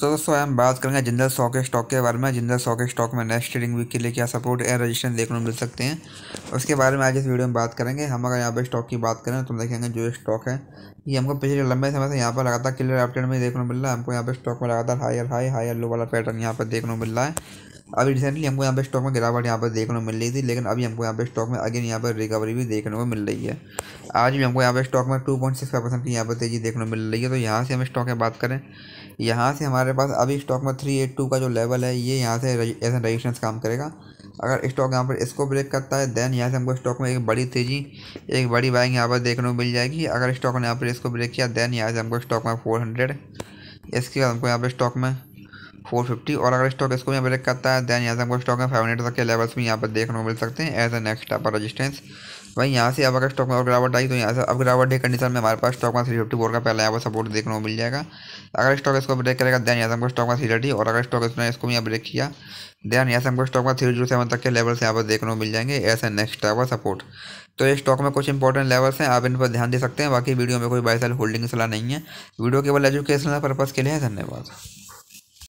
तो दोस्तों हम बात करेंगे जनरल के स्टॉक के बारे में जनरल के स्टॉक में नेक्स्ट ट्रेडिंग वीक के लिए क्या सपोर्ट एंड रजिस्ट्रेन देखने को मिल सकते हैं उसके बारे में आज इस वीडियो में बात करेंगे हम अगर यहाँ पर स्टॉक की बात करें तो हम देखेंगे जो स्टॉक है ये हमको पिछले लंबे समय से यहाँ पर लगातार क्लियर अपडेट में देखने को मिल रहा है हमको यहाँ पर स्टॉक में लगातार हायर हाई हायर लो वाला पैटर्न यहाँ पर देखने को मिल रहा है अभी रिसेंटली हमको यहाँ पे स्टॉक में गिरावट यहाँ पर देखने को मिल रही थी लेकिन अभी हमको यहाँ पे स्टॉक में अगेन यहाँ पर रिकवरी भी देखने को मिल रही है आज भी हमको यहाँ पे स्टॉक में two point six five percent की यहाँ पर तेज़ी देखने को मिल रही है तो यहाँ से हम स्टॉक में बात करें यहाँ से हमारे पास अभी स्टॉक में थ्री एट टू का जो लेवल है ये यहाँ से ऐसा रजिस्टेंस काम करेगा अगर स्टॉक यहाँ पर इसको ब्रेक करता है देन यहाँ से हमको स्टॉक में एक बड़ी तेज़ी एक बड़ी बाइंग यहाँ पर देखने को मिल जाएगी अगर स्टॉक ने यहाँ पर इसको ब्रेक किया देन यहाँ से हमको स्टॉक में फोर हंड्रेड इसके बाद हमको यहाँ पर स्टॉक में फोर फिफ्टी और अगर स्टॉक इसको यहाँ ब्रेक करता है दैन यहाँ से हमको स्टॉक में फाइव हंड्रेड तक के लेवल्स भी यहाँ पर देखने को मिल सकते हैं as a next upper resistance वहीं यहाँ से अब अगर स्टॉक में और गिरावट आई तो यहाँ से अब गिरावट है कंडीशन में हमारे पास स्टॉक में थ्री फिफ्टी फोर का पहले यहाँ पर सपोर्ट देखने को मिल जाएगा अगर स्टॉक इसको ब्रेक करेगा दैन यहाँ से हमको स्टॉक में थ्री थर्टी और अगर स्टॉक इसने इसको यहाँ ब्रेक किया दैन यहाँ से हमको स्टॉक में थ्री जीरो सेवन तक के लेवल्स यहाँ पर देखने को मिल जाएंगे as a next upper support तो ये स्टॉक में कुछ इंपॉर्टेंट लेवल्स हैं आप इन पर ध्यान दे सकते हैं बाकी वीडियो में कोई बाई सेल होल्डिंग सलाह नहीं है वीडियो केवल एजुकेशनल पर्पज़ के लिए धन्यवाद